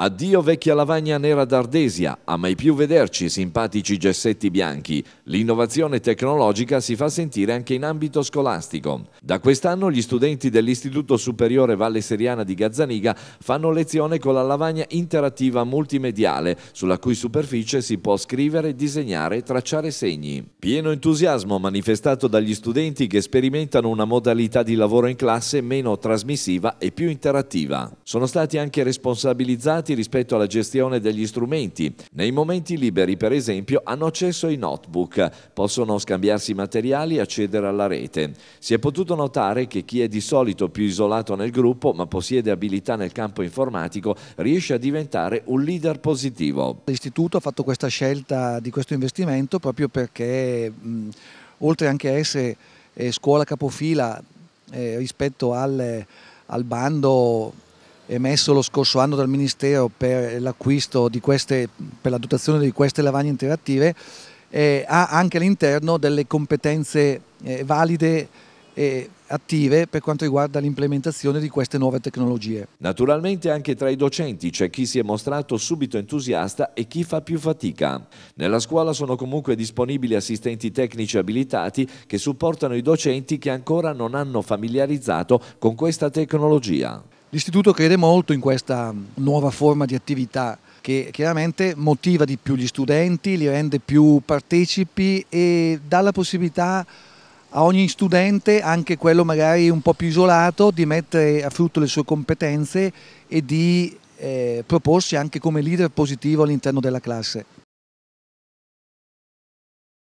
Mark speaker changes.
Speaker 1: Addio vecchia lavagna nera d'ardesia, a mai più vederci simpatici gessetti bianchi. L'innovazione tecnologica si fa sentire anche in ambito scolastico. Da quest'anno gli studenti dell'Istituto Superiore Valle Seriana di Gazzaniga fanno lezione con la lavagna interattiva multimediale, sulla cui superficie si può scrivere, disegnare e tracciare segni. Pieno entusiasmo manifestato dagli studenti che sperimentano una modalità di lavoro in classe meno trasmissiva e più interattiva. Sono stati anche responsabilizzati informati rispetto alla gestione degli strumenti. Nei momenti liberi, per esempio, hanno accesso ai notebook, possono scambiarsi materiali e accedere alla rete. Si è potuto notare che chi è di solito più isolato nel gruppo, ma possiede abilità nel campo informatico, riesce a diventare un leader positivo.
Speaker 2: L'istituto ha fatto questa scelta di questo investimento proprio perché, mh, oltre anche a essere eh, scuola capofila eh, rispetto al, al bando emesso lo scorso anno dal Ministero per l'acquisto di queste, per la dotazione di queste lavagne interattive, eh, ha anche all'interno delle competenze eh, valide e attive per quanto riguarda l'implementazione di queste nuove tecnologie.
Speaker 1: Naturalmente anche tra i docenti c'è chi si è mostrato subito entusiasta e chi fa più fatica. Nella scuola sono comunque disponibili assistenti tecnici abilitati che supportano i docenti che ancora non hanno familiarizzato con questa tecnologia.
Speaker 2: L'istituto crede molto in questa nuova forma di attività che chiaramente motiva di più gli studenti, li rende più partecipi e dà la possibilità a ogni studente, anche quello magari un po' più isolato, di mettere a frutto le sue competenze e di eh, proporsi anche come leader positivo all'interno della classe.